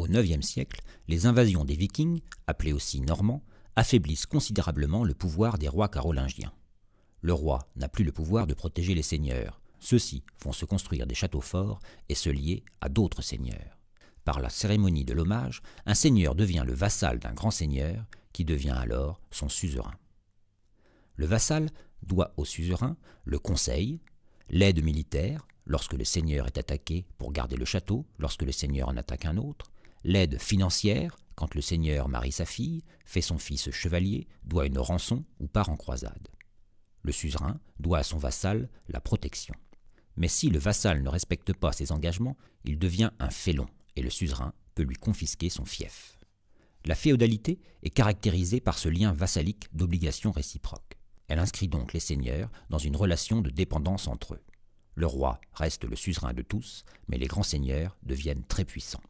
Au IXe siècle, les invasions des Vikings, appelés aussi Normands, affaiblissent considérablement le pouvoir des rois carolingiens. Le roi n'a plus le pouvoir de protéger les seigneurs. Ceux-ci font se construire des châteaux forts et se lier à d'autres seigneurs. Par la cérémonie de l'hommage, un seigneur devient le vassal d'un grand seigneur, qui devient alors son suzerain. Le vassal doit au suzerain le conseil, l'aide militaire, lorsque le seigneur est attaqué pour garder le château, lorsque le seigneur en attaque un autre, l'aide financière, quand le seigneur marie sa fille, fait son fils chevalier, doit une rançon ou part en croisade. Le suzerain doit à son vassal la protection. Mais si le vassal ne respecte pas ses engagements, il devient un félon et le suzerain peut lui confisquer son fief. La féodalité est caractérisée par ce lien vassalique d'obligation réciproque. Elle inscrit donc les seigneurs dans une relation de dépendance entre eux. Le roi reste le suzerain de tous, mais les grands seigneurs deviennent très puissants.